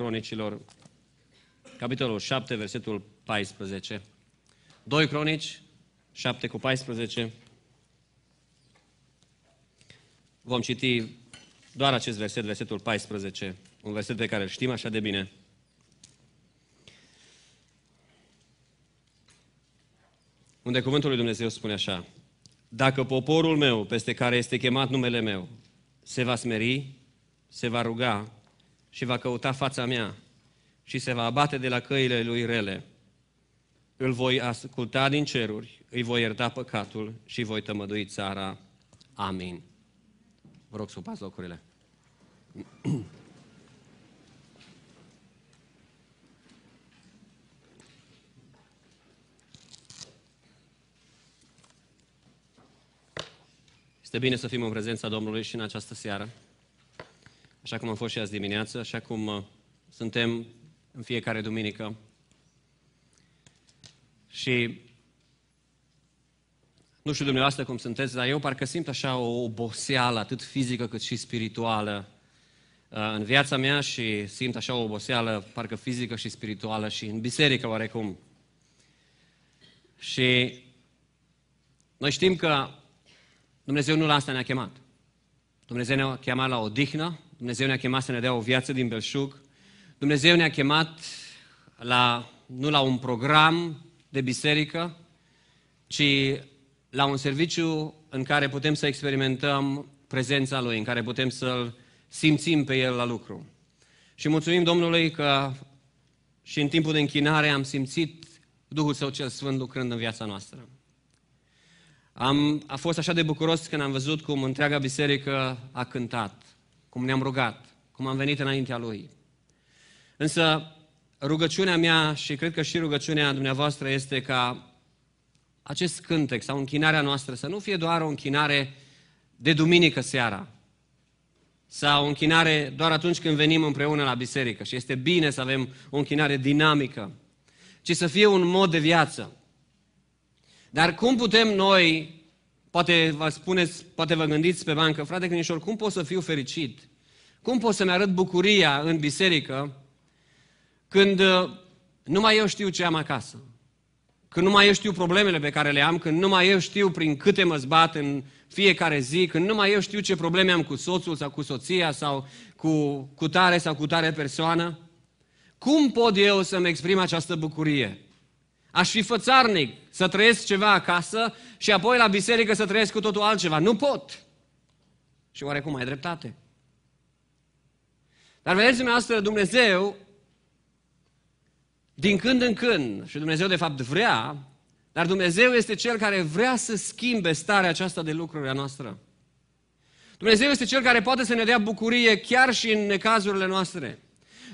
Cronicilor, capitolul 7, versetul 14. 2 Cronici, 7 cu 14. Vom citi doar acest verset, versetul 14, un verset pe care îl știm așa de bine. Unde cuvântul lui Dumnezeu spune așa, Dacă poporul meu, peste care este chemat numele meu, se va smeri, se va ruga și va căuta fața mea și se va abate de la căile lui rele. Îl voi asculta din ceruri, îi voi ierta păcatul și voi tămădui țara. Amin. Vă rog, să locurile. Este bine să fim în prezența Domnului și în această seară așa cum am fost și azi dimineață, așa cum uh, suntem în fiecare duminică. Și nu știu dumneavoastră cum sunteți, dar eu parcă simt așa o oboseală, atât fizică cât și spirituală, uh, în viața mea și simt așa o oboseală, parcă fizică și spirituală și în biserică oarecum. Și noi știm că Dumnezeu nu la asta ne-a chemat. Dumnezeu ne-a chemat la odihnă, Dumnezeu ne-a chemat să ne dea o viață din belșug. Dumnezeu ne-a chemat la, nu la un program de biserică, ci la un serviciu în care putem să experimentăm prezența Lui, în care putem să-L simțim pe El la lucru. Și mulțumim Domnului că și în timpul de închinare am simțit Duhul Său cel Sfânt lucrând în viața noastră. Am, a fost așa de bucuros când am văzut cum întreaga biserică a cântat cum ne-am rugat, cum am venit înaintea Lui. Însă rugăciunea mea și cred că și rugăciunea dumneavoastră este ca acest cântec sau închinarea noastră să nu fie doar o închinare de duminică seara sau o închinare doar atunci când venim împreună la biserică și este bine să avem o închinare dinamică, ci să fie un mod de viață. Dar cum putem noi Poate vă spuneți, poate vă gândiți pe bancă, frate Crinișor, cum pot să fiu fericit? Cum pot să-mi arăt bucuria în biserică când uh, numai eu știu ce am acasă? Când numai eu știu problemele pe care le am, când numai eu știu prin câte mă zbat în fiecare zi, când numai eu știu ce probleme am cu soțul sau cu soția sau cu, cu tare sau cu tare persoană, cum pot eu să-mi exprim această bucurie? Aș fi fățarnic să trăiesc ceva acasă și apoi la biserică să trăiesc cu totul altceva. Nu pot! Și oarecum ai dreptate. Dar vedeți dumneavoastră, Dumnezeu, din când în când, și Dumnezeu de fapt vrea, dar Dumnezeu este Cel care vrea să schimbe starea aceasta de lucruri a noastră. Dumnezeu este Cel care poate să ne dea bucurie chiar și în necazurile noastre.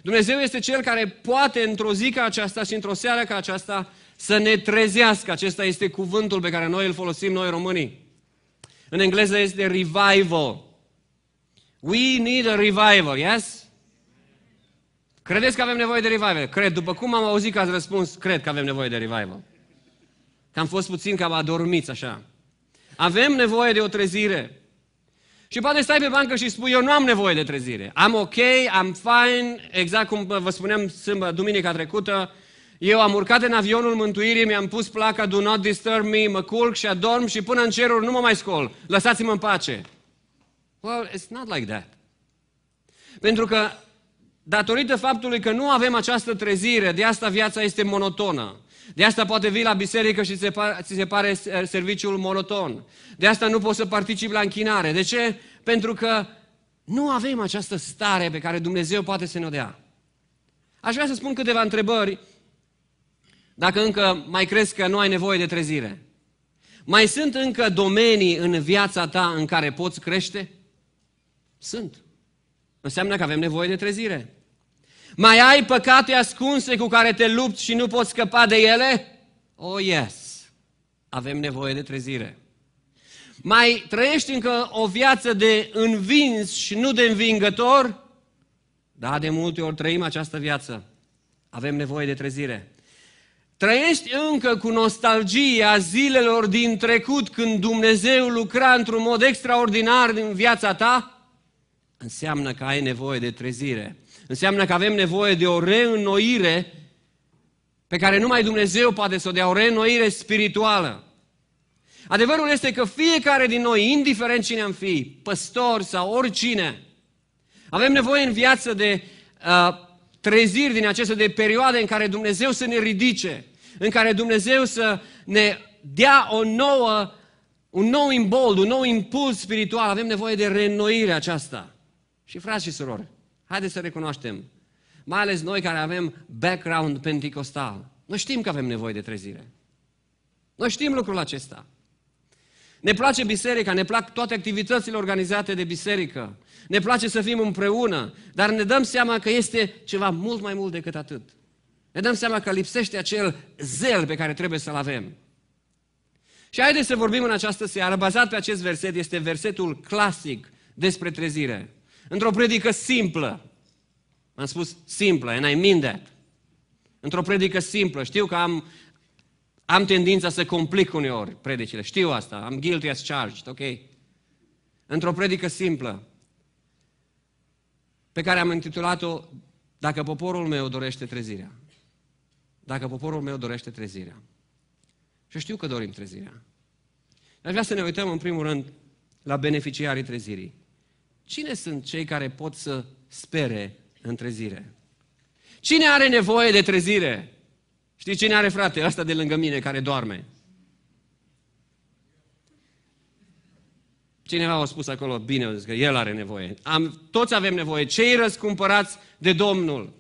Dumnezeu este Cel care poate într-o zi ca aceasta și într-o seară ca aceasta să ne trezească. Acesta este cuvântul pe care noi îl folosim noi românii. În engleză este revival. We need a revival, yes? Credeți că avem nevoie de revival? Cred. După cum am auzit că ați răspuns, cred că avem nevoie de revival. Că am fost puțin cam adormiți așa. Avem nevoie de o trezire. Și poate stai pe bancă și spui, eu nu am nevoie de trezire. Am ok, am fine, exact cum vă spuneam sâmbă, duminica trecută, eu am urcat în avionul mântuirii, mi-am pus placa Do Not Disturb Me, mă culc și adorm și până în ceruri nu mă mai scol. Lăsați-mă în pace. Well, it's not like that. Pentru că datorită faptului că nu avem această trezire, de asta viața este monotonă. De asta poate vii la biserică și ți se pare uh, serviciul monoton. De asta nu poți să participi la închinare. De ce? Pentru că nu avem această stare pe care Dumnezeu poate să ne dea. Aș vrea să spun câteva întrebări dacă încă mai crezi că nu ai nevoie de trezire, mai sunt încă domenii în viața ta în care poți crește? Sunt. Înseamnă că avem nevoie de trezire. Mai ai păcate ascunse cu care te lupți și nu poți scăpa de ele? Oh, yes. Avem nevoie de trezire. Mai trăiești încă o viață de învins și nu de învingător? Da, de multe ori trăim această viață. Avem nevoie de trezire. Trăiești încă cu nostalgia zilelor din trecut când Dumnezeu lucra într-un mod extraordinar în viața ta? Înseamnă că ai nevoie de trezire. Înseamnă că avem nevoie de o reînnoire pe care numai Dumnezeu poate să o dea, o reînnoire spirituală. Adevărul este că fiecare din noi, indiferent cine am fi, păstori sau oricine, avem nevoie în viață de uh, treziri din aceste de perioade în care Dumnezeu să ne ridice, în care Dumnezeu să ne dea o nouă, un nou imbold, un nou impuls spiritual. Avem nevoie de reînnoire aceasta. Și frați și surori, haideți să recunoaștem, mai ales noi care avem background pentecostal, noi știm că avem nevoie de trezire. Noi știm lucrul acesta. Ne place biserica, ne plac toate activitățile organizate de biserică. Ne place să fim împreună, dar ne dăm seama că este ceva mult mai mult decât atât. Ne dăm seama că lipsește acel zel pe care trebuie să-l avem. Și haideți să vorbim în această seară, bazat pe acest verset, este versetul clasic despre trezire. Într-o predică simplă, am spus simplă, and I mean that. Într-o predică simplă. Știu că am am tendința să complic uneori predicile. Știu asta. Am guilty as charged. Ok. Într-o predică simplă pe care am intitulat-o Dacă poporul meu dorește trezirea. Dacă poporul meu dorește trezirea. Și știu că dorim trezirea. Aș vrea să ne uităm în primul rând la beneficiarii trezirii. Cine sunt cei care pot să spere în trezire? Cine are nevoie de trezire? Știi cine are frate? Asta de lângă mine care doarme. Cineva a spus acolo, bine, zic că el are nevoie. Am, toți avem nevoie. Cei răscumpărați de Domnul.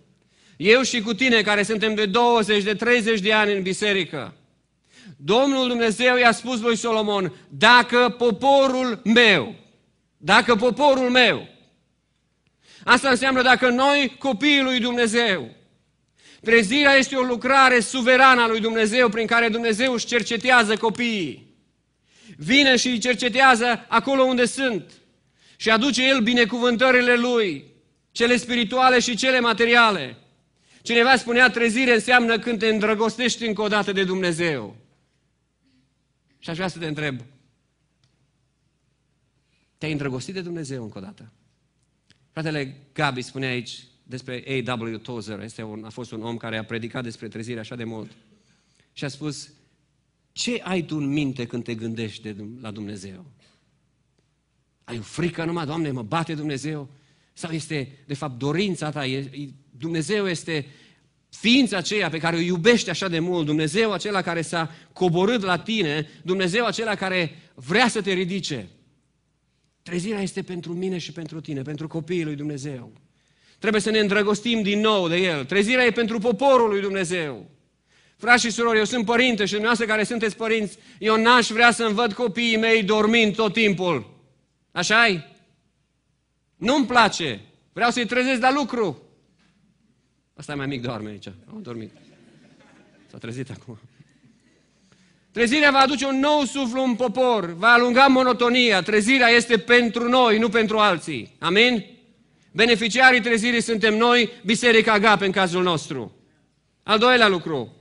Eu și cu tine, care suntem de 20, de 30 de ani în biserică. Domnul Dumnezeu i-a spus lui Solomon, dacă poporul meu, dacă poporul meu, asta înseamnă dacă noi copiii lui Dumnezeu, Trezirea este o lucrare suverană a lui Dumnezeu prin care Dumnezeu își cercetează copiii. Vine și îi cercetează acolo unde sunt și aduce El binecuvântările Lui, cele spirituale și cele materiale. Cineva spunea, trezire înseamnă când te îndrăgostești încă o dată de Dumnezeu. Și aș vrea să te întreb, te-ai îndrăgostit de Dumnezeu încă o dată? Fratele Gabi spune aici, despre A.W. Tozer, este un, a fost un om care a predicat despre trezire așa de mult. Și a spus, ce ai tu în minte când te gândești de, la Dumnezeu? Ai o frică numai, Doamne, mă bate Dumnezeu? Sau este, de fapt, dorința ta? E, Dumnezeu este ființa aceea pe care o iubești așa de mult, Dumnezeu acela care s-a coborât la tine, Dumnezeu acela care vrea să te ridice. Trezirea este pentru mine și pentru tine, pentru copiii lui Dumnezeu. Trebuie să ne îndrăgostim din nou de El. Trezirea e pentru poporul lui Dumnezeu. Frați și surori, eu sunt părinte și dumneavoastră care sunteți părinți, eu n-aș vrea să-mi văd copiii mei dormind tot timpul. așa e? Nu-mi place. Vreau să-i trezesc la lucru. Asta e mai mic doarme aici. Am dormit. S-a trezit acum. Trezirea va aduce un nou suflu în popor, va alunga monotonia. Trezirea este pentru noi, nu pentru alții. Amin? Beneficiarii trezirii suntem noi, Biserica Agape în cazul nostru. Al doilea lucru.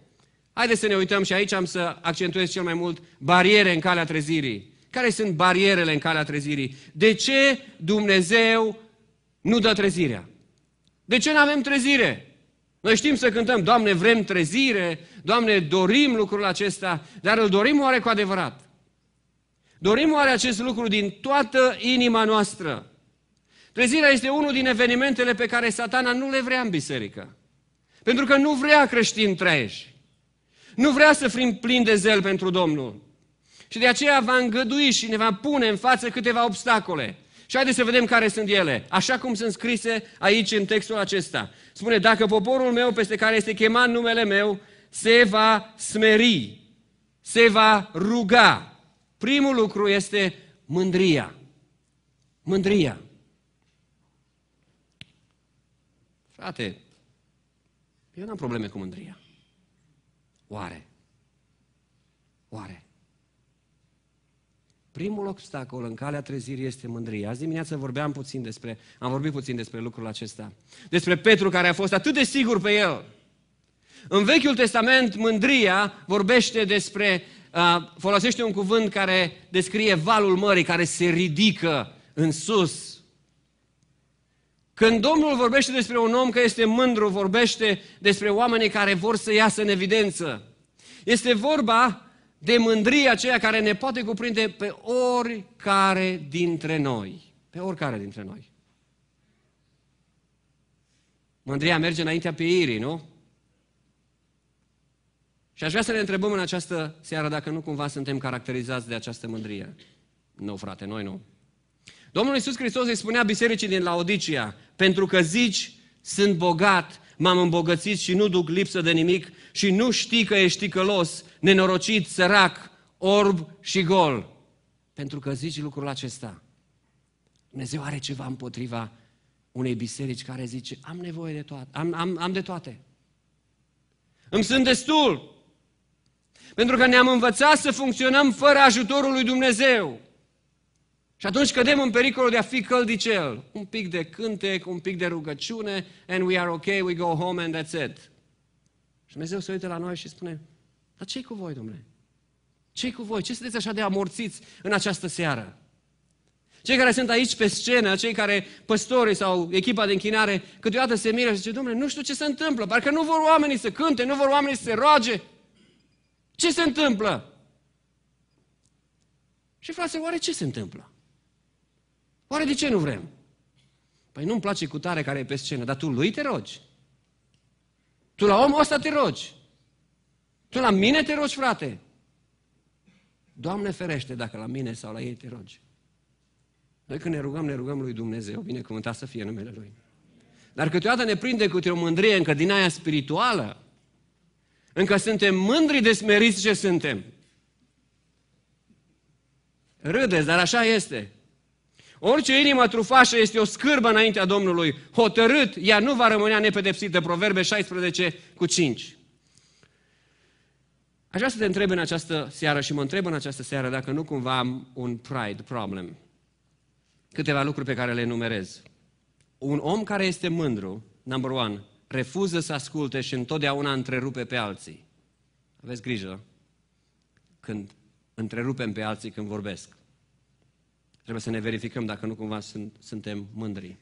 Haideți să ne uităm și aici am să accentuez cel mai mult bariere în calea trezirii. Care sunt barierele în calea trezirii? De ce Dumnezeu nu dă trezirea? De ce nu avem trezire? Noi știm să cântăm, Doamne, vrem trezire, Doamne, dorim lucrul acesta, dar îl dorim oare cu adevărat? Dorim oare acest lucru din toată inima noastră? Trezirea este unul din evenimentele pe care satana nu le vrea în biserică. Pentru că nu vrea creștini treji. Nu vrea să fim plini de zel pentru Domnul. Și de aceea va îngădui și ne va pune în față câteva obstacole. Și haideți să vedem care sunt ele, așa cum sunt scrise aici în textul acesta. Spune, dacă poporul meu peste care este chemat numele meu se va smeri, se va ruga. Primul lucru este mândria. Mândria. Tate, eu n-am probleme cu mândria. Oare? Oare? Primul obstacol în calea trezirii este mândria. Azi dimineață vorbeam puțin despre, am vorbit puțin despre lucrul acesta. Despre Petru care a fost atât de sigur pe el. În Vechiul Testament, mândria vorbește despre, folosește un cuvânt care descrie valul mării, care se ridică în sus. Când Domnul vorbește despre un om că este mândru, vorbește despre oamenii care vor să iasă în evidență. Este vorba de mândria aceea care ne poate cuprinde pe oricare dintre noi. Pe oricare dintre noi. Mândria merge înaintea pieirii, nu? Și aș vrea să ne întrebăm în această seară dacă nu cumva suntem caracterizați de această mândrie. Nu, frate, noi nu. Domnul Iisus Hristos îi spunea bisericii din Laodicia, pentru că zici, sunt bogat, m-am îmbogățit și nu duc lipsă de nimic și nu știi că ești călos, nenorocit, sărac, orb și gol. Pentru că zici lucrul acesta. Dumnezeu are ceva împotriva unei biserici care zice, am nevoie de toate, am, am, am de toate. Îmi sunt destul. Pentru că ne-am învățat să funcționăm fără ajutorul lui Dumnezeu. Și atunci cădem în pericolul de a fi căldicel. Un pic de cântec, un pic de rugăciune, and we are okay, we go home and that's it. Și Dumnezeu se uită la noi și spune, dar ce cu voi, domnule? ce cu voi? Ce sunteți așa de amorțiți în această seară? Cei care sunt aici pe scenă, cei care, păstorii sau echipa de închinare, câteodată se miră și zice, domnule, nu știu ce se întâmplă, parcă nu vor oamenii să cânte, nu vor oamenii să se roage. Ce se întâmplă? Și frate, oare ce se întâmplă? Oare de ce nu vrem? Păi nu-mi place cu tare care e pe scenă, dar tu lui te rogi. Tu la omul ăsta te rogi. Tu la mine te rogi, frate. Doamne ferește dacă la mine sau la ei te rogi. Noi când ne rugăm, ne rugăm lui Dumnezeu, binecuvântat să fie numele Lui. Dar câteodată ne prinde cu o mândrie încă din aia spirituală. Încă suntem mândri de smeriți ce suntem. Râdeți, dar așa este. Orice inimă trufașă este o scârbă înaintea Domnului. Hotărât, ea nu va rămâne nepedepsită. Proverbe 16 cu 5. Aș vrea să te întreb în această seară și mă întreb în această seară dacă nu cumva am un pride problem. Câteva lucruri pe care le enumerez. Un om care este mândru, number one, refuză să asculte și întotdeauna întrerupe pe alții. Aveți grijă când întrerupem pe alții când vorbesc. Trebuie să ne verificăm dacă nu cumva sunt, suntem mândri.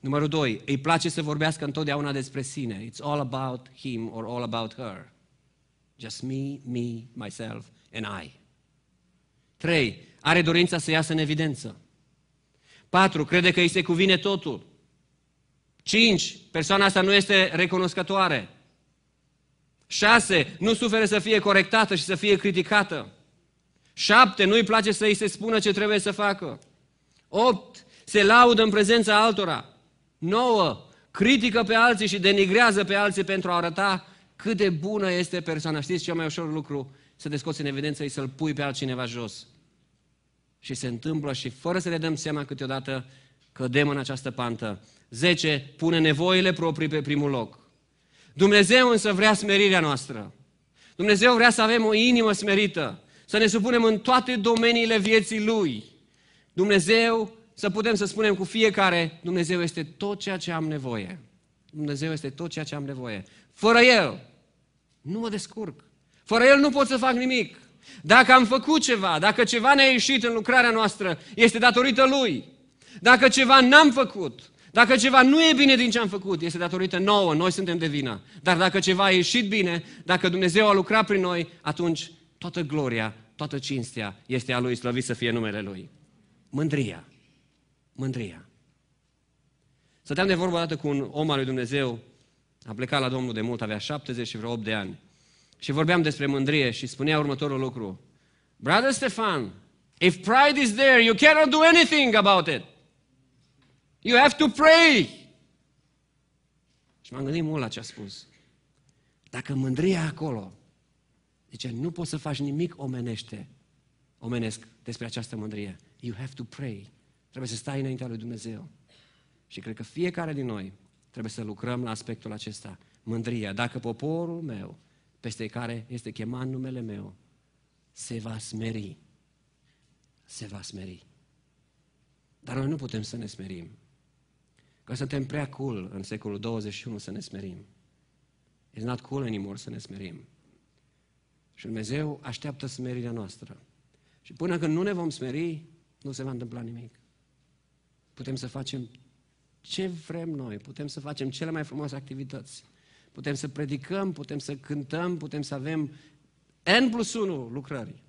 Numărul 2. Îi place să vorbească întotdeauna despre sine. It's all about him or all about her. Just me, me, myself and I. 3. Are dorința să iasă în evidență. 4. Crede că îi se cuvine totul. 5. Persoana asta nu este recunoscătoare. 6. Nu suferă să fie corectată și să fie criticată. Șapte, nu-i place să îi se spună ce trebuie să facă. Opt, se laudă în prezența altora. Nouă, critică pe alții și denigrează pe alții pentru a arăta cât de bună este persoana. Știți, cel mai ușor lucru să te scoți în evidență și să-l pui pe altcineva jos. Și se întâmplă și fără să ne dăm seama câteodată cădem în această pantă. 10. Pune nevoile proprii pe primul loc. Dumnezeu însă vrea smerirea noastră. Dumnezeu vrea să avem o inimă smerită să ne supunem în toate domeniile vieții Lui. Dumnezeu, să putem să spunem cu fiecare, Dumnezeu este tot ceea ce am nevoie. Dumnezeu este tot ceea ce am nevoie. Fără El, nu mă descurc. Fără El nu pot să fac nimic. Dacă am făcut ceva, dacă ceva ne-a ieșit în lucrarea noastră, este datorită Lui. Dacă ceva n-am făcut, dacă ceva nu e bine din ce am făcut, este datorită nouă, noi suntem de vină. Dar dacă ceva a ieșit bine, dacă Dumnezeu a lucrat prin noi, atunci toată gloria toată cinstea este a Lui, slăvit să fie numele Lui. Mândria. Mândria. Stăteam de vorbă dată cu un om al lui Dumnezeu, a plecat la Domnul de mult, avea 78 și vreo de ani. Și vorbeam despre mândrie și spunea următorul lucru. Brother Stefan, if pride is there, you cannot do anything about it. You have to pray. Și m-am gândit mult la ce a spus. Dacă mândria e acolo, deci nu poți să faci nimic omenește, omenesc despre această mândrie. You have to pray. Trebuie să stai înaintea lui Dumnezeu. Și cred că fiecare din noi trebuie să lucrăm la aspectul acesta. Mândria. Dacă poporul meu, peste care este chemat numele meu, se va smeri. Se va smeri. Dar noi nu putem să ne smerim. Că suntem prea cool în secolul 21 să ne smerim. It's not cool anymore să ne smerim. Și Dumnezeu așteaptă smerirea noastră. Și până când nu ne vom smeri, nu se va întâmpla nimic. Putem să facem ce vrem noi, putem să facem cele mai frumoase activități, putem să predicăm, putem să cântăm, putem să avem N plus 1 lucrări.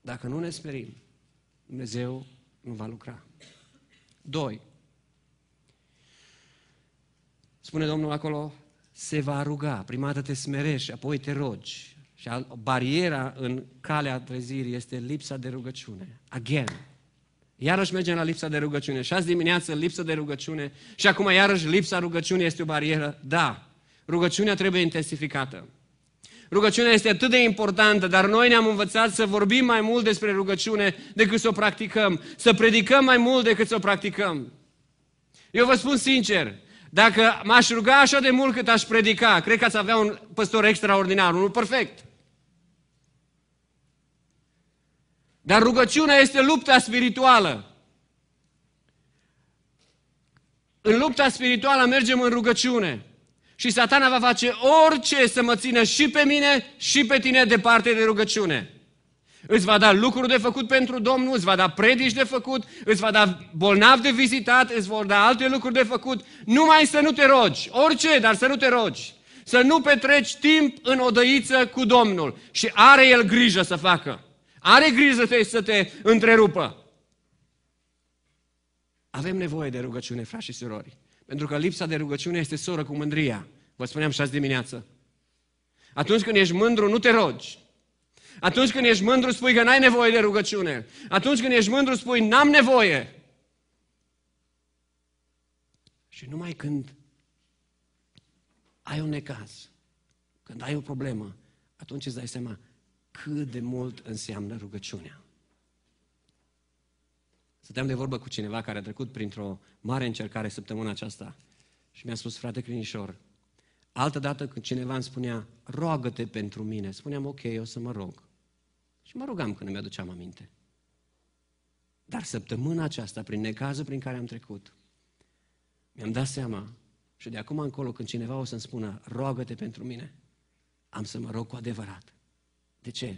Dacă nu ne sperim, Dumnezeu nu va lucra. 2. Spune Domnul acolo, se va ruga. Prima dată te smerești, apoi te rogi. Și bariera în calea trezirii este lipsa de rugăciune. Again. Iarăși mergem la lipsa de rugăciune. Și azi dimineață lipsa de rugăciune și acum iarăși lipsa rugăciunii este o barieră. Da, rugăciunea trebuie intensificată. Rugăciunea este atât de importantă, dar noi ne-am învățat să vorbim mai mult despre rugăciune decât să o practicăm, să predicăm mai mult decât să o practicăm. Eu vă spun sincer, dacă m-aș ruga așa de mult cât aș predica, cred că ați avea un păstor extraordinar, unul perfect. Dar rugăciunea este lupta spirituală. În lupta spirituală mergem în rugăciune. Și satana va face orice să mă țină și pe mine și pe tine departe de rugăciune. Îți va da lucruri de făcut pentru Domnul, îți va da predici de făcut, îți va da bolnav de vizitat, îți vor da alte lucruri de făcut, numai să nu te rogi, orice, dar să nu te rogi. Să nu petreci timp în odăiță cu Domnul și are El grijă să facă. Are grijă te să te întrerupă. Avem nevoie de rugăciune, frați și surori. Pentru că lipsa de rugăciune este soră cu mândria. Vă spuneam și azi dimineață. Atunci când ești mândru, nu te rogi. Atunci când ești mândru, spui că n-ai nevoie de rugăciune. Atunci când ești mândru, spui n-am nevoie. Și numai când ai un necaz, când ai o problemă, atunci îți dai seama, cât de mult înseamnă rugăciunea. Stăteam de vorbă cu cineva care a trecut printr-o mare încercare săptămâna aceasta și mi-a spus, frate Crinișor, altă dată când cineva îmi spunea, roagă-te pentru mine, spuneam, ok, o să mă rog. Și mă rugam când îmi aduceam aminte. Dar săptămâna aceasta, prin necazul prin care am trecut, mi-am dat seama și de acum încolo când cineva o să-mi spună, roagă-te pentru mine, am să mă rog cu adevărat. De ce?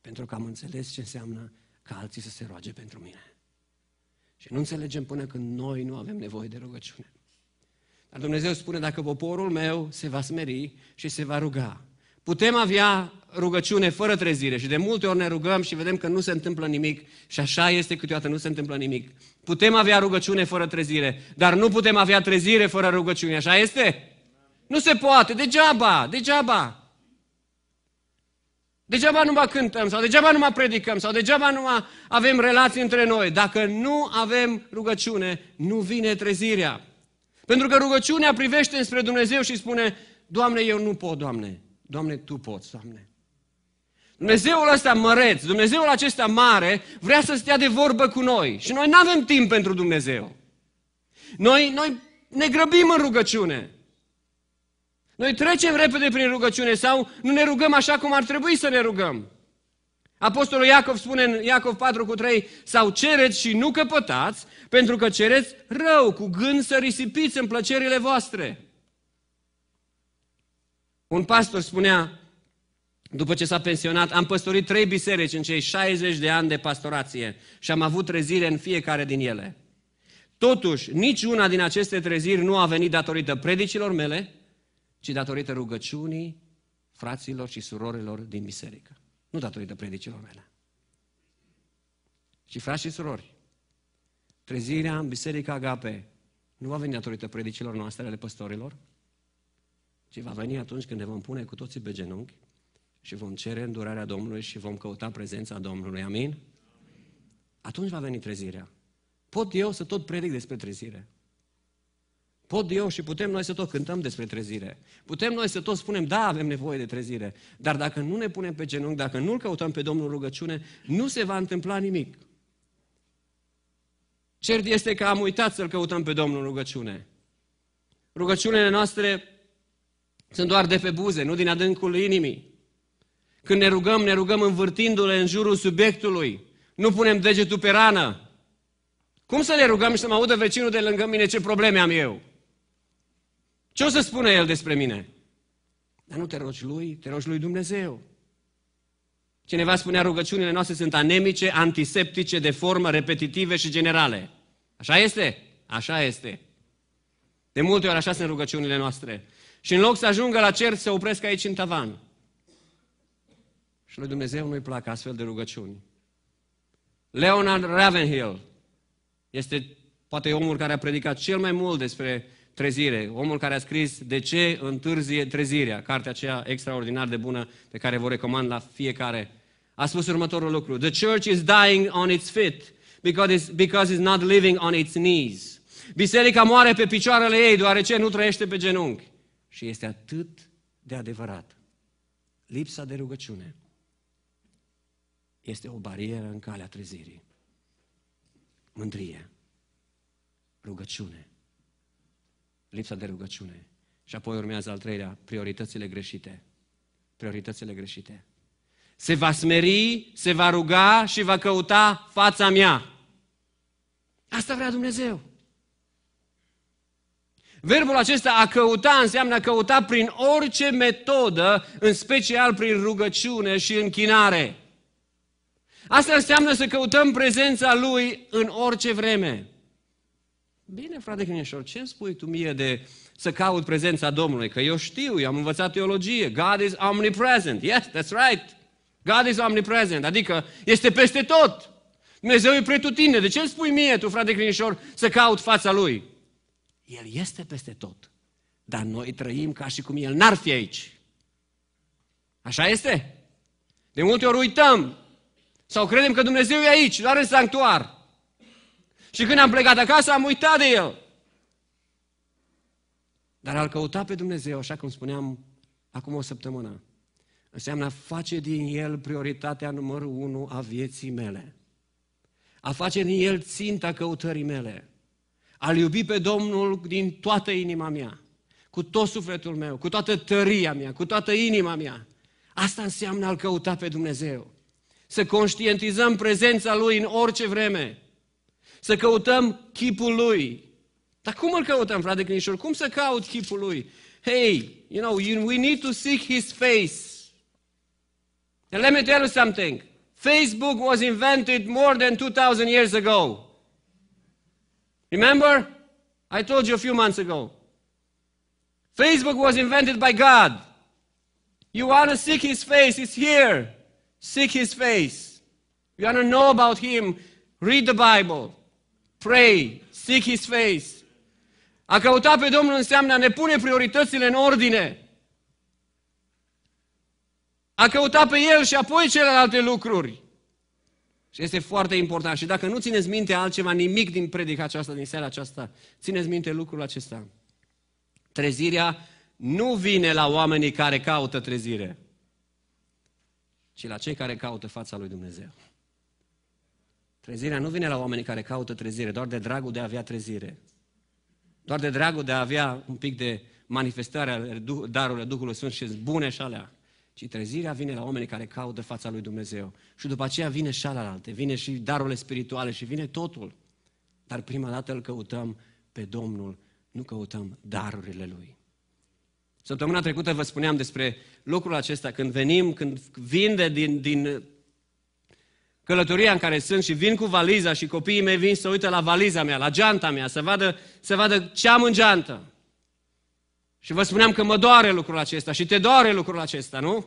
Pentru că am înțeles ce înseamnă ca alții să se roage pentru mine. Și nu înțelegem până când noi nu avem nevoie de rugăciune. Dar Dumnezeu spune, dacă poporul meu se va smeri și se va ruga, putem avea rugăciune fără trezire și de multe ori ne rugăm și vedem că nu se întâmplă nimic și așa este câteodată nu se întâmplă nimic. Putem avea rugăciune fără trezire, dar nu putem avea trezire fără rugăciune, așa este? Nu se poate, degeaba, degeaba. Degeaba numai cântăm sau degeaba numai predicăm sau degeaba nu avem relații între noi. Dacă nu avem rugăciune, nu vine trezirea. Pentru că rugăciunea privește înspre Dumnezeu și spune, Doamne, eu nu pot, Doamne. Doamne, Tu poți, Doamne. Dumnezeul ăsta măreț, Dumnezeul acesta mare, vrea să stea de vorbă cu noi. Și noi nu avem timp pentru Dumnezeu. Noi, noi ne grăbim în rugăciune. Noi trecem repede prin rugăciune sau nu ne rugăm așa cum ar trebui să ne rugăm. Apostolul Iacov spune în Iacov 4 cu 3, sau cereți și nu căpătați, pentru că cereți rău, cu gând să risipiți în plăcerile voastre. Un pastor spunea, după ce s-a pensionat, am păstorit trei biserici în cei 60 de ani de pastorație și am avut trezire în fiecare din ele. Totuși, niciuna din aceste treziri nu a venit datorită predicilor mele, ci datorită rugăciunii fraților și surorilor din biserică. Nu datorită predicilor mele. Și frați și surori, trezirea în biserica Agape nu va veni datorită predicilor noastre ale păstorilor, ci va veni atunci când ne vom pune cu toții pe genunchi și vom cere îndurarea Domnului și vom căuta prezența Domnului. Amin? Atunci va veni trezirea. Pot eu să tot predic despre trezire pot eu și putem noi să tot cântăm despre trezire. Putem noi să tot spunem, da, avem nevoie de trezire. Dar dacă nu ne punem pe genunchi, dacă nu-L căutăm pe Domnul rugăciune, nu se va întâmpla nimic. Cert este că am uitat să-L căutăm pe Domnul rugăciune. Rugăciunile noastre sunt doar de pe buze, nu din adâncul inimii. Când ne rugăm, ne rugăm învârtindu-le în jurul subiectului. Nu punem degetul pe rană. Cum să ne rugăm și să mă audă vecinul de lângă mine ce probleme am eu? Ce o să spună el despre mine? Dar nu te rogi lui, te rogi lui Dumnezeu. Cineva spunea, rugăciunile noastre sunt anemice, antiseptice, de formă, repetitive și generale. Așa este? Așa este. De multe ori așa sunt rugăciunile noastre. Și în loc să ajungă la cer, se opresc aici în tavan. Și lui Dumnezeu nu-i plac astfel de rugăciuni. Leonard Ravenhill este poate omul care a predicat cel mai mult despre trezire. Omul care a scris De ce întârzie trezirea, cartea aceea extraordinar de bună pe care vă recomand la fiecare, a spus următorul lucru. The church is dying on its feet because it's, because it's not living on its knees. Biserica moare pe picioarele ei deoarece nu trăiește pe genunchi. Și este atât de adevărat. Lipsa de rugăciune este o barieră în calea trezirii. Mândrie, rugăciune, lipsa de rugăciune. Și apoi urmează al treilea, prioritățile greșite. Prioritățile greșite. Se va smeri, se va ruga și va căuta fața mea. Asta vrea Dumnezeu. Verbul acesta a căuta înseamnă a căuta prin orice metodă, în special prin rugăciune și închinare. Asta înseamnă să căutăm prezența Lui în orice vreme. Bine, frate Crinișor, ce spui tu mie de să caut prezența Domnului? Că eu știu, eu am învățat teologie. God is omnipresent. Yes, that's right. God is omnipresent, adică este peste tot. Dumnezeu e pretutine. De ce îmi spui mie, tu, frate Crinișor, să caut fața Lui? El este peste tot. Dar noi trăim ca și cum El n-ar fi aici. Așa este? De multe ori uităm. Sau credem că Dumnezeu e aici, doar în sanctuar. Și când am plecat acasă, am uitat de el. Dar al căuta pe Dumnezeu, așa cum spuneam acum o săptămână, înseamnă a face din el prioritatea numărul unu a vieții mele. A face din el ținta căutării mele. A-L iubi pe Domnul din toată inima mea, cu tot sufletul meu, cu toată tăria mea, cu toată inima mea. Asta înseamnă a-L căuta pe Dumnezeu. Să conștientizăm prezența Lui în orice vreme, Să căutăm chipul Lui. Dar cum îl căutăm, frate Crinișor? Cum să caut chipul Lui? Hey, you know, you, we need to seek His face. And let me tell you something. Facebook was invented more than 2,000 years ago. Remember? I told you a few months ago. Facebook was invented by God. You want to seek His face, it's here. Seek His face. You want to know about Him, read the Bible. Pray, seek His face. A căuta pe Domnul înseamnă a ne pune prioritățile în ordine. A căuta pe El și apoi celelalte lucruri. Și este foarte important. Și dacă nu țineți minte altceva, nimic din predica aceasta, din seara aceasta, țineți minte lucrul acesta. Trezirea nu vine la oamenii care caută trezire, ci la cei care caută fața lui Dumnezeu. Trezirea nu vine la oamenii care caută trezire, doar de dragul de a avea trezire. Doar de dragul de a avea un pic de manifestare a darurilor Duhului Sfânt și bune și alea. Ci trezirea vine la oamenii care caută fața lui Dumnezeu. Și după aceea vine și alte, vine și darurile spirituale și vine totul. Dar prima dată îl căutăm pe Domnul, nu căutăm darurile Lui. Săptămâna trecută vă spuneam despre lucrul acesta, când venim, când vinde din, din călătoria în care sunt și vin cu valiza și copiii mei vin să uită la valiza mea, la geanta mea, să vadă, să vadă ce am în geantă. Și vă spuneam că mă doare lucrul acesta și te doare lucrul acesta, nu?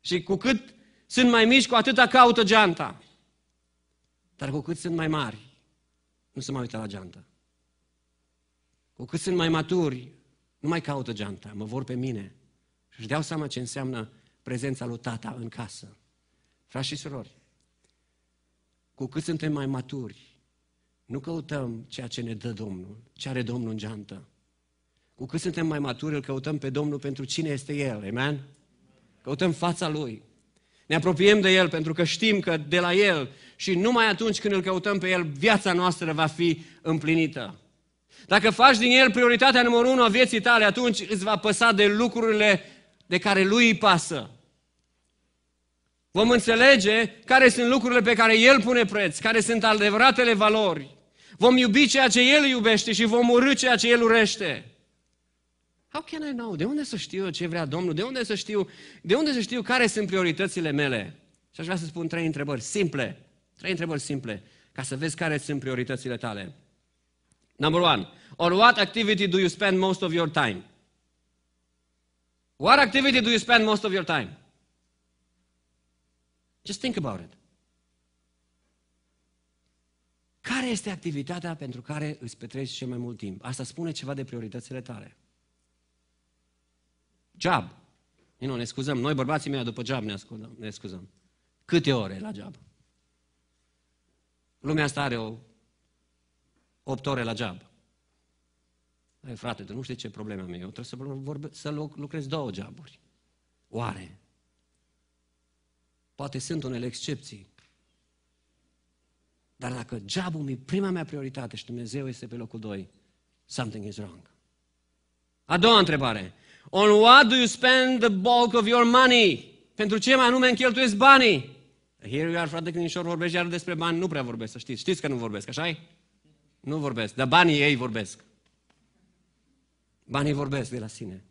Și cu cât sunt mai mici, cu atâta caută geanta. Dar cu cât sunt mai mari, nu se mai uită la geantă. Cu cât sunt mai maturi, nu mai caută geanta, mă vor pe mine. Și își deau seama ce înseamnă prezența lui tata în casă. Frați și surori, cu cât suntem mai maturi, nu căutăm ceea ce ne dă Domnul, ce are Domnul în geantă. Cu cât suntem mai maturi, îl căutăm pe Domnul pentru cine este El, amen? Căutăm fața Lui. Ne apropiem de El pentru că știm că de la El și numai atunci când îl căutăm pe El, viața noastră va fi împlinită. Dacă faci din El prioritatea numărul unu a vieții tale, atunci îți va păsa de lucrurile de care Lui îi pasă. Vom înțelege care sunt lucrurile pe care El pune preț, care sunt adevăratele valori. Vom iubi ceea ce El iubește și vom urâ ceea ce El urește. How can I know? De unde să știu ce vrea Domnul? De unde să știu, de unde să știu care sunt prioritățile mele? Și aș vrea să spun trei întrebări simple. Trei întrebări simple, ca să vezi care sunt prioritățile tale. Number one, on what activity do you spend most of your time? What activity do you spend most of your time? Just think about it. Care este activitatea pentru care îți petreci cel mai mult timp? Asta spune ceva de prioritățile tale. Job. Ei, nu, ne scuzăm. Noi, bărbații mei, după job ne, ascundăm, ne scuzăm. Câte ore la job? Lumea asta are o 8 ore la job. Ai, frate, tu nu știi ce problema mea. Eu trebuie să, vorbe, să lucrez două joburi. Oare? Poate sunt unele excepții. Dar dacă job e prima mea prioritate și Dumnezeu este pe locul 2, something is wrong. A doua întrebare. On what do you spend the bulk of your money? Pentru ce mai anume încheltuiesc banii? Here you are, frate Crinișor, vorbești iar despre bani, nu prea vorbesc, să știți. Știți că nu vorbesc, așa -i? Nu vorbesc, dar banii ei vorbesc. Banii vorbesc de la sine.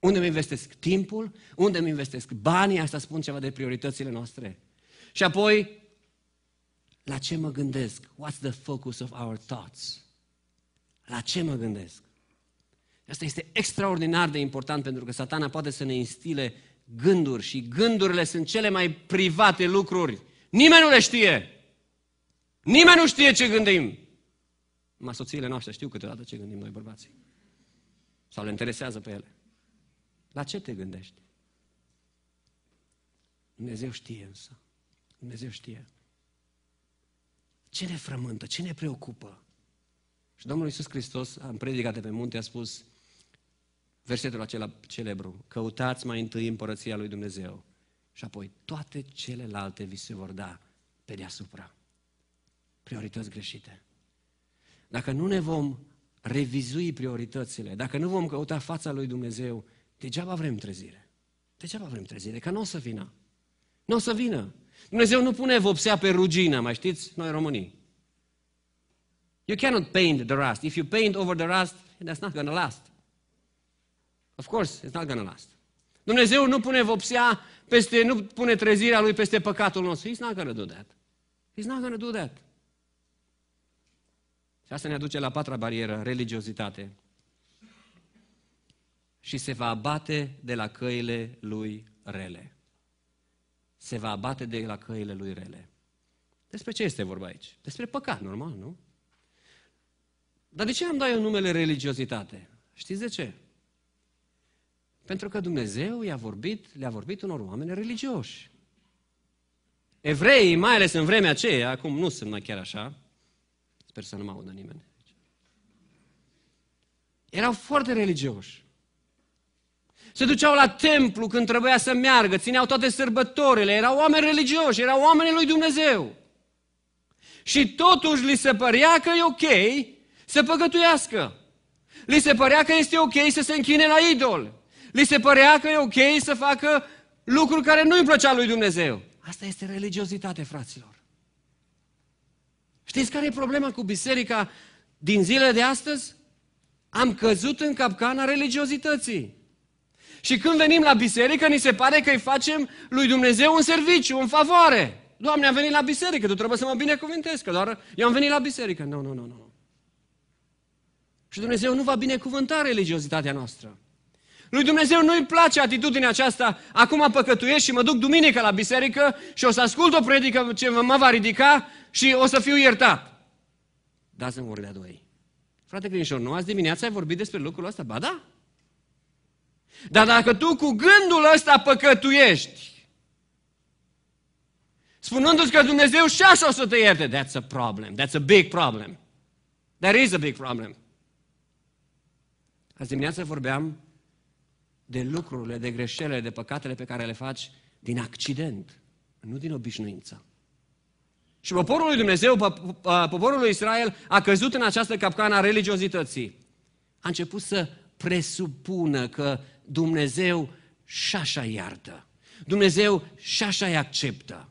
Unde îmi investesc timpul, unde îmi investesc banii, asta spun ceva de prioritățile noastre. Și apoi, la ce mă gândesc? What's the focus of our thoughts? La ce mă gândesc? Asta este extraordinar de important pentru că satana poate să ne instile gânduri și gândurile sunt cele mai private lucruri. Nimeni nu le știe. Nimeni nu știe ce gândim. Mă soțiile noastre știu câteodată ce gândim noi bărbații. Sau le interesează pe ele. La ce te gândești? Dumnezeu știe însă. Dumnezeu știe. Ce ne frământă? Ce ne preocupă? Și Domnul Iisus Hristos, în predica de pe munte, a spus versetul acela celebru, căutați mai întâi împărăția lui Dumnezeu și apoi toate celelalte vi se vor da pe deasupra. Priorități greșite. Dacă nu ne vom revizui prioritățile, dacă nu vom căuta fața lui Dumnezeu, Degeaba vrem trezire. Degeaba vrem trezire, că nu o să vină. Nu o să vină. Dumnezeu nu pune vopsea pe rugină, mai știți, noi românii. You cannot paint the rust. If you paint over the rust, that's not gonna last. Of course, it's not gonna last. Dumnezeu nu pune vopsea peste, nu pune trezirea lui peste păcatul nostru. He's not gonna do that. He's not gonna do that. Și asta ne aduce la patra barieră, religiozitate și se va abate de la căile lui rele. Se va abate de la căile lui rele. Despre ce este vorba aici? Despre păcat, normal, nu? Dar de ce am dat eu numele religiozitate? Știți de ce? Pentru că Dumnezeu i-a vorbit, le-a vorbit unor oameni religioși. Evreii, mai ales în vremea aceea, acum nu sunt mai chiar așa, sper să nu mă audă nimeni. Erau foarte religioși. Se duceau la templu când trebuia să meargă, țineau toate sărbătorile, erau oameni religioși, erau oameni lui Dumnezeu. Și totuși li se părea că e ok să păcătuiască. Li se părea că este ok să se închine la idol. Li se părea că e ok să facă lucruri care nu-i plăcea lui Dumnezeu. Asta este religiozitate, fraților. Știți care e problema cu biserica din zilele de astăzi? Am căzut în capcana religiozității. Și când venim la biserică, ni se pare că îi facem lui Dumnezeu un serviciu, un favoare. Doamne, am venit la biserică, tu trebuie să mă binecuvintesc, că doar eu am venit la biserică. Nu, nu, nu, nu. Și Dumnezeu nu va binecuvânta religiozitatea noastră. Lui Dumnezeu nu-i place atitudinea aceasta, acum păcătuiesc și mă duc duminică la biserică și o să ascult o predică ce mă va ridica și o să fiu iertat. Dați-mi vorbele a doi. Frate Crinișor, nu azi dimineața ai vorbit despre lucrul ăsta? Ba da, dar dacă tu cu gândul ăsta păcătuiești, spunându-ți că Dumnezeu și așa o să te ierte, that's a problem, that's a big problem. there is a big problem. Azi dimineață vorbeam de lucrurile, de greșelile, de păcatele pe care le faci din accident, nu din obișnuință. Și poporul lui Dumnezeu, poporul lui Israel, a căzut în această capcană a religiozității. A început să presupună că Dumnezeu și așa iartă. Dumnezeu și așa îi acceptă.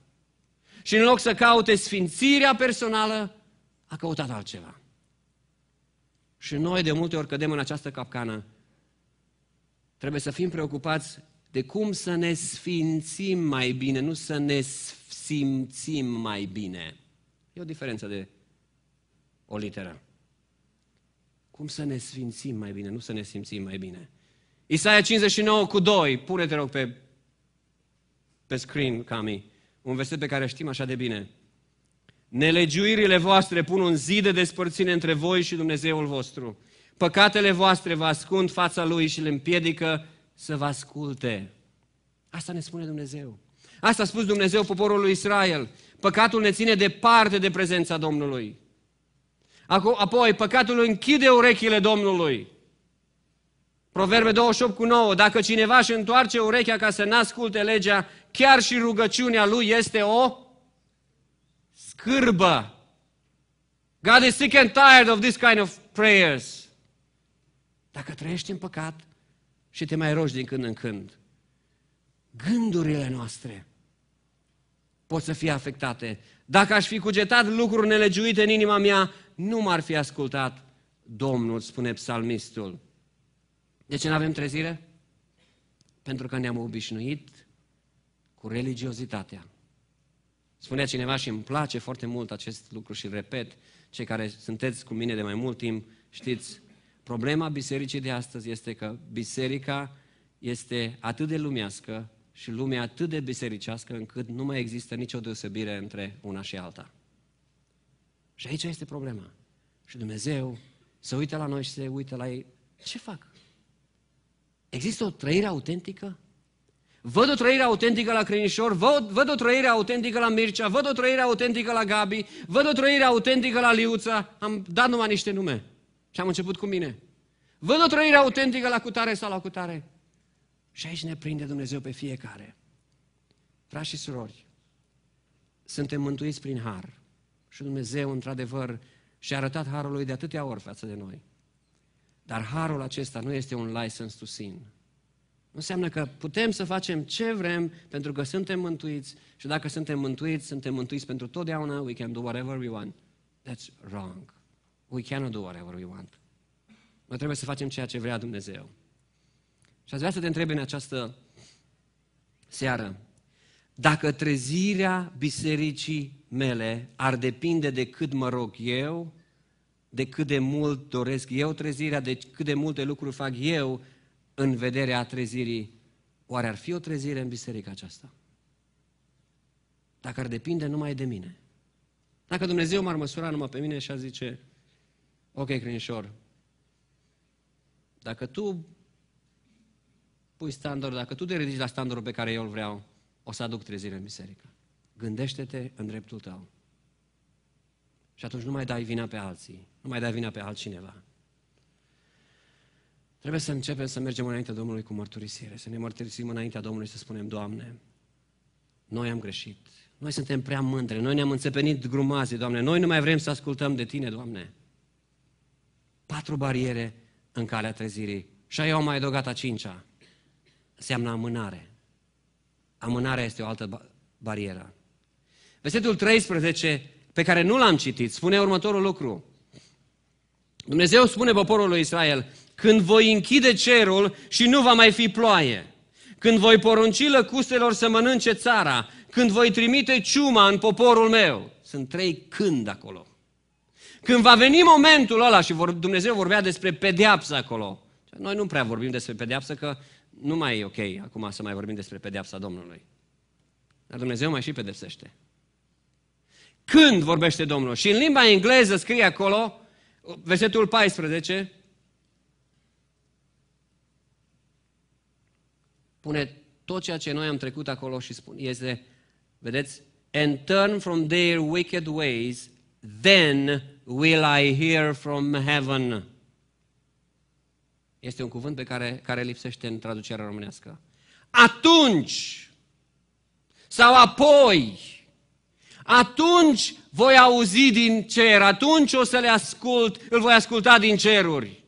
Și în loc să caute sfințirea personală, a căutat altceva. Și noi de multe ori cădem în această capcană. Trebuie să fim preocupați de cum să ne sfințim mai bine, nu să ne simțim mai bine. E o diferență de o literă. Cum să ne sfințim mai bine, nu să ne simțim mai bine. Isaia 59 cu 2, pune-te rog pe, pe screen, Cami, un verset pe care știm așa de bine. Nelegiuirile voastre pun un zid de despărțire între voi și Dumnezeul vostru. Păcatele voastre vă ascund fața Lui și le împiedică să vă asculte. Asta ne spune Dumnezeu. Asta a spus Dumnezeu poporului Israel. Păcatul ne ține departe de prezența Domnului. Apoi, păcatul închide urechile Domnului. Proverbe 28 cu 9. Dacă cineva își întoarce urechea ca să n-asculte legea, chiar și rugăciunea lui este o scârbă. God is sick and tired of this kind of prayers. Dacă trăiești în păcat și te mai rogi din când în când, gândurile noastre pot să fie afectate. Dacă aș fi cugetat lucruri nelegiuite în inima mea, nu m-ar fi ascultat Domnul, spune psalmistul. De ce nu avem trezire? Pentru că ne-am obișnuit cu religiozitatea. Spunea cineva și îmi place foarte mult acest lucru și repet, cei care sunteți cu mine de mai mult timp, știți, problema bisericii de astăzi este că biserica este atât de lumească și lumea atât de bisericească încât nu mai există nicio deosebire între una și alta. Și aici este problema. Și Dumnezeu se uită la noi și se uită la ei. Ce fac? Există o trăire autentică? Văd o trăire autentică la Crinișor, văd, văd o trăire autentică la Mircea, văd o trăire autentică la Gabi, văd o trăire autentică la Liuța. Am dat numai niște nume și am început cu mine. Văd o trăire autentică la cutare sau la cutare. Și aici ne prinde Dumnezeu pe fiecare. Frați și surori, suntem mântuiți prin har. Și Dumnezeu, într-adevăr, și-a arătat harul lui de atâtea ori față de noi. Dar harul acesta nu este un license to sin. Nu înseamnă că putem să facem ce vrem pentru că suntem mântuiți și dacă suntem mântuiți, suntem mântuiți pentru totdeauna, we can do whatever we want. That's wrong. We cannot do whatever we want. Noi trebuie să facem ceea ce vrea Dumnezeu. Și aș vrea să te întreb în această seară, dacă trezirea bisericii mele ar depinde de cât mă rog eu de cât de mult doresc eu trezirea, de cât de multe lucruri fac eu în vederea trezirii. Oare ar fi o trezire în biserica aceasta? Dacă ar depinde numai de mine. Dacă Dumnezeu m-ar măsura numai pe mine și ar zice, ok, crinșor, dacă tu pui standard, dacă tu te ridici la standardul pe care eu îl vreau, o să aduc trezire în biserică. Gândește-te în dreptul tău. Și atunci nu mai dai vina pe alții, nu mai dai vina pe altcineva. Trebuie să începem să mergem înaintea Domnului cu mărturisire, să ne mărturisim înaintea Domnului, să spunem, Doamne, noi am greșit, noi suntem prea mândre, noi ne-am înțepenit grumazi, Doamne, noi nu mai vrem să ascultăm de Tine, Doamne. Patru bariere în calea trezirii. Și eu am mai adăugat a cincea. Înseamnă amânare. Amânarea este o altă barieră. Versetul 13 pe care nu l-am citit, spune următorul lucru. Dumnezeu spune poporului Israel, când voi închide cerul și nu va mai fi ploaie, când voi porunci lăcustelor să mănânce țara, când voi trimite ciuma în poporul meu. Sunt trei când acolo. Când va veni momentul ăla și vor, Dumnezeu vorbea despre pedeapsă acolo. Noi nu prea vorbim despre pedeapsă că nu mai e ok acum să mai vorbim despre pedeapsa Domnului. Dar Dumnezeu mai și pedepsește. Când vorbește Domnul? Și în limba engleză scrie acolo, versetul 14, pune tot ceea ce noi am trecut acolo și spune, este, vedeți, and turn from their wicked ways, then will I hear from heaven. Este un cuvânt pe care, care lipsește în traducerea românească. Atunci sau apoi atunci voi auzi din cer, atunci o să le ascult, îl voi asculta din ceruri.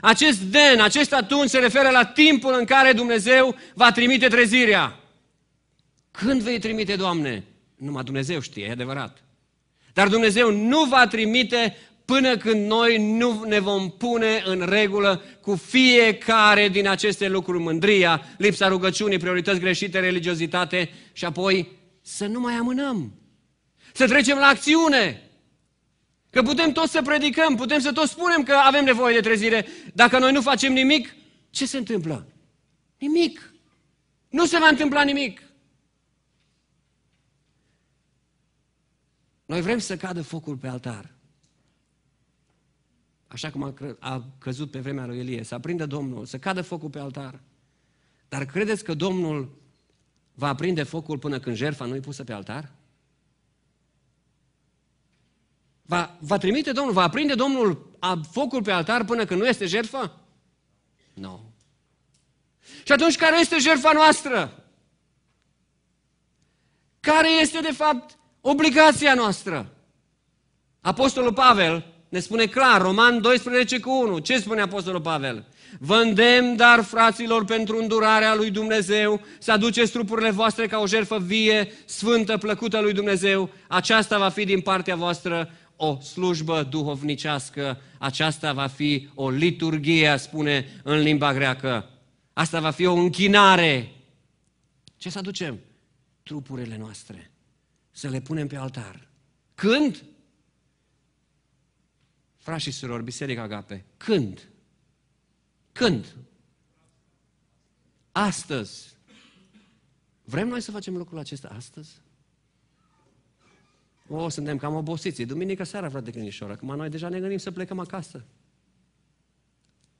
Acest den, acest atunci se referă la timpul în care Dumnezeu va trimite trezirea. Când vei trimite, Doamne? Numai Dumnezeu știe, e adevărat. Dar Dumnezeu nu va trimite până când noi nu ne vom pune în regulă cu fiecare din aceste lucruri, mândria, lipsa rugăciunii, priorități greșite, religiozitate și apoi să nu mai amânăm. Să trecem la acțiune. Că putem tot să predicăm, putem să tot spunem că avem nevoie de trezire. Dacă noi nu facem nimic, ce se întâmplă? Nimic. Nu se va întâmpla nimic. Noi vrem să cadă focul pe altar. Așa cum a, cră, a căzut pe vremea lui Elie, să aprindă Domnul, să cadă focul pe altar. Dar credeți că Domnul va aprinde focul până când jertfa nu e pusă pe altar? Va, va trimite Domnul, va aprinde Domnul focul pe altar până când nu este jertfă? Nu. No. Și atunci care este jertfa noastră? Care este de fapt obligația noastră? Apostolul Pavel ne spune clar, Roman 12 cu 1. Ce spune Apostolul Pavel? Vă îndemn, dar, fraților, pentru îndurarea lui Dumnezeu, să aduceți trupurile voastre ca o jertfă vie, sfântă, plăcută lui Dumnezeu. Aceasta va fi din partea voastră o slujbă duhovnicească, aceasta va fi o liturghie, spune în limba greacă. Asta va fi o închinare. Ce să aducem? Trupurile noastre. Să le punem pe altar. Când? Frașii și surori, Biserica Agape, când? Când? Astăzi. Vrem noi să facem lucrul acesta astăzi? O, suntem cam obosiți. E duminică seara, frate Crinișor. Acum noi deja ne gândim să plecăm acasă.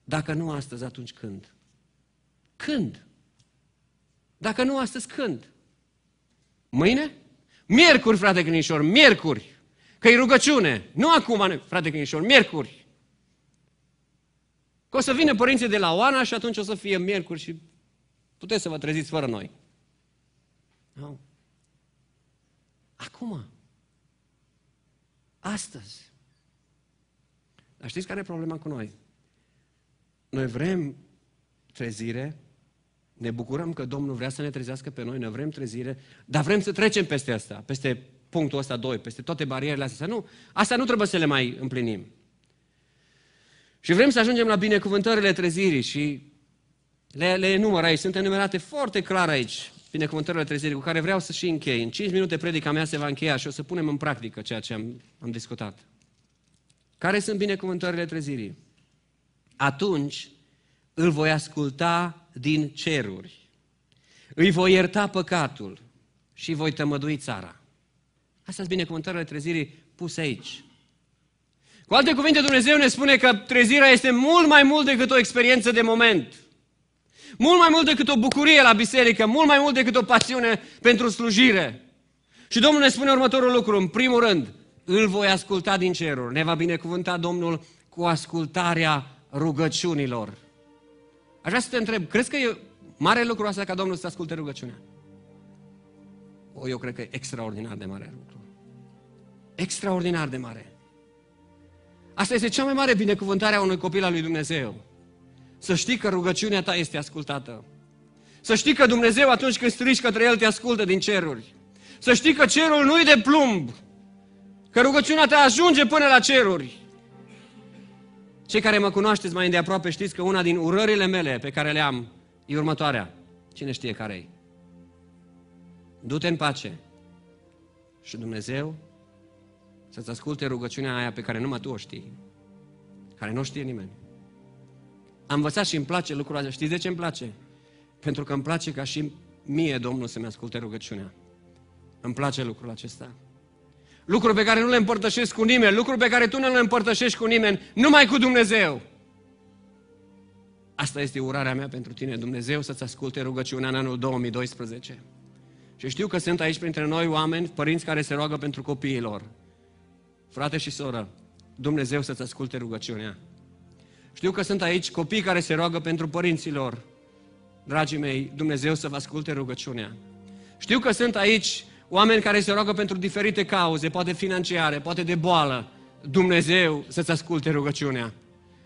Dacă nu astăzi, atunci când? Când? Dacă nu astăzi, când? Mâine? Miercuri, frate Crinișor, miercuri. Că e rugăciune. Nu acum, frate Crinișor, miercuri. Că o să vină părinții de la Oana și atunci o să fie miercuri și puteți să vă treziți fără noi. Nu. Acum astăzi. Dar știți care e problema cu noi? Noi vrem trezire, ne bucurăm că Domnul vrea să ne trezească pe noi, ne vrem trezire, dar vrem să trecem peste asta, peste punctul ăsta 2, peste toate barierele astea. Nu, asta nu trebuie să le mai împlinim. Și vrem să ajungem la binecuvântările trezirii și le, le enumăr aici, sunt enumerate foarte clar aici binecuvântările trezirii cu care vreau să și închei. În 5 minute predica mea se va încheia și o să punem în practică ceea ce am, am discutat. Care sunt binecuvântările trezirii? Atunci îl voi asculta din ceruri, îi voi ierta păcatul și voi tămădui țara. Asta sunt binecuvântările trezirii puse aici. Cu alte cuvinte, Dumnezeu ne spune că trezirea este mult mai mult decât o experiență de moment. Mult mai mult decât o bucurie la biserică, mult mai mult decât o pasiune pentru slujire. Și Domnul ne spune următorul lucru. În primul rând, îl voi asculta din ceruri. Ne va binecuvânta Domnul cu ascultarea rugăciunilor. Aș vrea să te întreb, crezi că e mare lucru asta ca Domnul să asculte rugăciunea? O, eu cred că e extraordinar de mare lucru. Extraordinar de mare. Asta este cea mai mare binecuvântare a unui copil al lui Dumnezeu. Să știi că rugăciunea ta este ascultată. Să știi că Dumnezeu atunci când strigi către El te ascultă din ceruri. Să știi că cerul nu-i de plumb, că rugăciunea ta ajunge până la ceruri. Cei care mă cunoașteți mai îndeaproape știți că una din urările mele pe care le am e următoarea. Cine știe care e? Du-te în pace și Dumnezeu să-ți asculte rugăciunea aia pe care numai tu o știi, care nu știe nimeni. Am învățat și îmi place lucrul acesta. Știți de ce îmi place? Pentru că îmi place ca și mie Domnul să-mi asculte rugăciunea. Îmi place lucrul acesta. Lucruri pe care nu le împărtășesc cu nimeni, lucruri pe care tu nu le împărtășești cu nimeni, numai cu Dumnezeu. Asta este urarea mea pentru tine, Dumnezeu, să-ți asculte rugăciunea în anul 2012. Și știu că sunt aici printre noi oameni, părinți care se roagă pentru copiilor. Frate și soră, Dumnezeu să-ți asculte rugăciunea. Știu că sunt aici copii care se roagă pentru părinților. Dragii mei, Dumnezeu să vă asculte rugăciunea. Știu că sunt aici oameni care se roagă pentru diferite cauze, poate financiare, poate de boală. Dumnezeu să-ți asculte rugăciunea.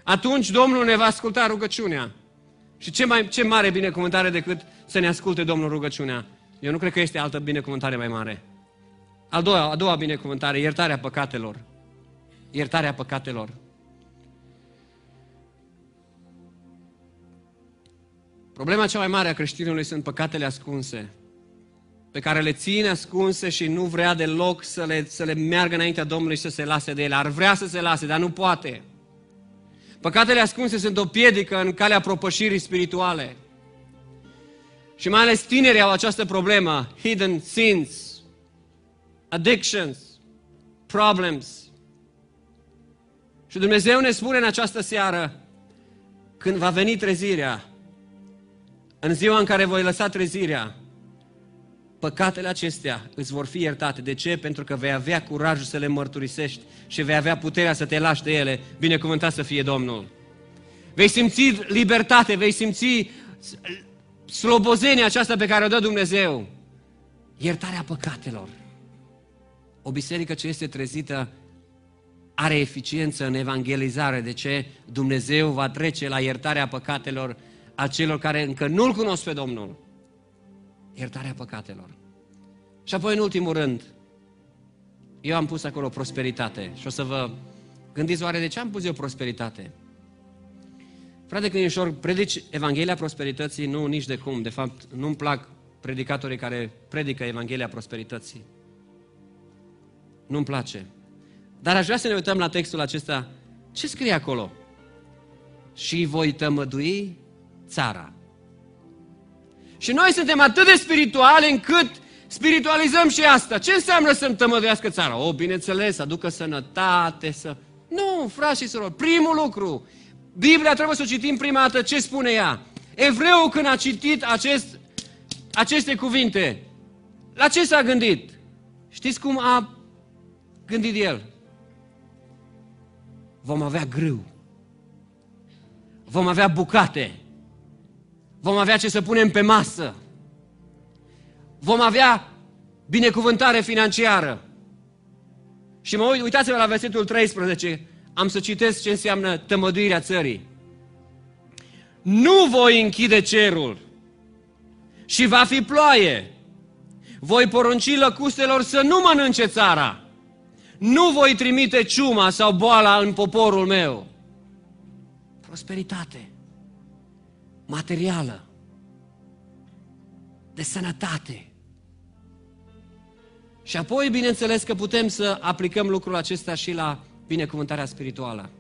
Atunci Domnul ne va asculta rugăciunea. Și ce, mai, ce mare binecuvântare decât să ne asculte Domnul rugăciunea. Eu nu cred că este altă binecuvântare mai mare. A doua, a doua binecuvântare, iertarea păcatelor. Iertarea păcatelor. Problema cea mai mare a creștinului sunt păcatele ascunse, pe care le ține ascunse și nu vrea deloc să le, să le meargă înaintea Domnului și să se lase de ele. Ar vrea să se lase, dar nu poate. Păcatele ascunse sunt o piedică în calea propășirii spirituale. Și mai ales tinerii au această problemă, hidden sins, addictions, problems. Și Dumnezeu ne spune în această seară, când va veni trezirea, în ziua în care voi lăsa trezirea, păcatele acestea îți vor fi iertate. De ce? Pentru că vei avea curajul să le mărturisești și vei avea puterea să te lași de ele. Binecuvântat să fie Domnul! Vei simți libertate, vei simți slobozenia aceasta pe care o dă Dumnezeu. Iertarea păcatelor. O biserică ce este trezită are eficiență în evangelizare. De ce? Dumnezeu va trece la iertarea păcatelor a celor care încă nu-L cunosc pe Domnul. Iertarea păcatelor. Și apoi, în ultimul rând, eu am pus acolo prosperitate și o să vă gândiți oare de ce am pus eu prosperitate? Frate Cănișor, predici Evanghelia Prosperității? Nu, nici de cum. De fapt, nu-mi plac predicatorii care predică Evanghelia Prosperității. Nu-mi place. Dar aș vrea să ne uităm la textul acesta. Ce scrie acolo? Și voi tămădui țara. Și noi suntem atât de spirituali încât spiritualizăm și asta. Ce înseamnă să-mi tămăduiască țara? O, bineînțeles, să aducă sănătate, să... Nu, frați și surori, primul lucru, Biblia trebuie să o citim prima dată ce spune ea. Evreul când a citit acest, aceste cuvinte, la ce s-a gândit? Știți cum a gândit el? Vom avea grâu. Vom avea bucate vom avea ce să punem pe masă, vom avea binecuvântare financiară. Și mă uit, uitați-vă la versetul 13, am să citesc ce înseamnă tămăduirea țării. Nu voi închide cerul și va fi ploaie. Voi porunci lăcustelor să nu mănânce țara. Nu voi trimite ciuma sau boala în poporul meu. Prosperitate materială, de sănătate. Și apoi, bineînțeles, că putem să aplicăm lucrul acesta și la binecuvântarea spirituală.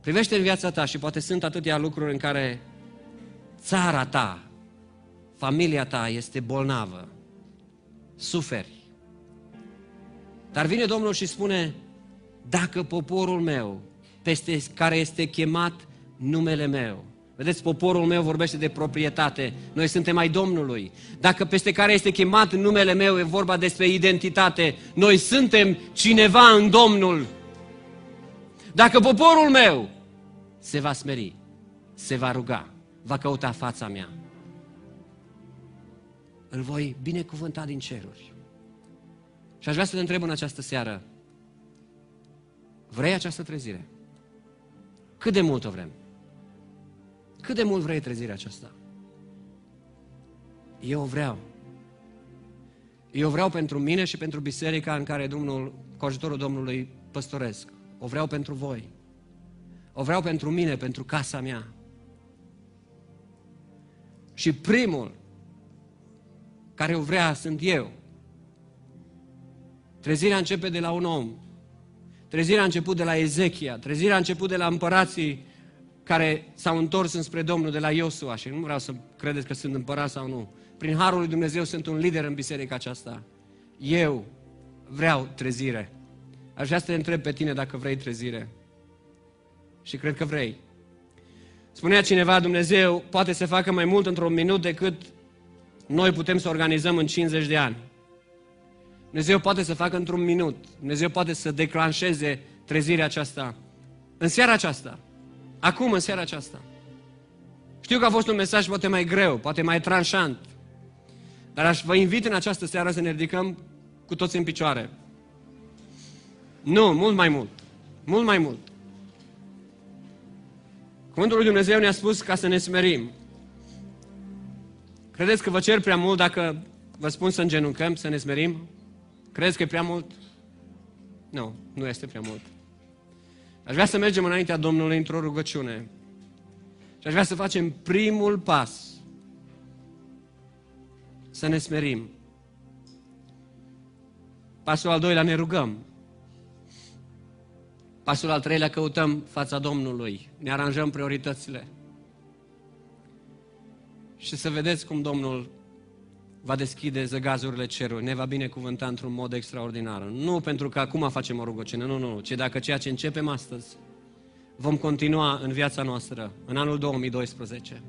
Privește în viața ta și poate sunt atâtea lucruri în care țara ta, familia ta este bolnavă, suferi. Dar vine Domnul și spune, dacă poporul meu, peste care este chemat numele meu, Vedeți, poporul meu vorbește de proprietate. Noi suntem ai Domnului. Dacă peste care este chemat numele meu e vorba despre identitate, noi suntem cineva în Domnul. Dacă poporul meu se va smeri, se va ruga, va căuta fața mea, îl voi binecuvânta din ceruri. Și aș vrea să te întreb în această seară, vrei această trezire? Cât de mult o vrem? Cât de mult vrei trezirea aceasta? Eu vreau. Eu vreau pentru mine și pentru biserica în care Domnul, cu ajutorul Domnului, păstoresc. O vreau pentru voi. O vreau pentru mine, pentru casa mea. Și primul care o vrea sunt eu. Trezirea începe de la un om. Trezirea a început de la Ezechia, trezirea a început de la împărații care s-au întors înspre Domnul de la Iosua și nu vreau să credeți că sunt împărat sau nu. Prin Harul lui Dumnezeu sunt un lider în biserica aceasta. Eu vreau trezire. Aș vrea să te întreb pe tine dacă vrei trezire. Și cred că vrei. Spunea cineva, Dumnezeu poate să facă mai mult într-un minut decât noi putem să organizăm în 50 de ani. Dumnezeu poate să facă într-un minut. Dumnezeu poate să declanșeze trezirea aceasta. În seara aceasta, Acum, în seara aceasta. Știu că a fost un mesaj poate mai greu, poate mai tranșant, dar aș vă invit în această seară să ne ridicăm cu toți în picioare. Nu, mult mai mult. Mult mai mult. Cuvântul lui Dumnezeu ne-a spus ca să ne smerim. Credeți că vă cer prea mult dacă vă spun să îngenuncăm, să ne smerim? Credeți că e prea mult? Nu, nu este prea mult. Aș vrea să mergem înaintea Domnului într-o rugăciune. Și aș vrea să facem primul pas. Să ne smerim. Pasul al doilea ne rugăm. Pasul al treilea căutăm fața Domnului. Ne aranjăm prioritățile. Și să vedeți cum Domnul va deschide zăgazurile cerului, ne va binecuvânta într-un mod extraordinar. Nu pentru că acum facem o rugăciune, nu, nu, ci dacă ceea ce începem astăzi vom continua în viața noastră, în anul 2012.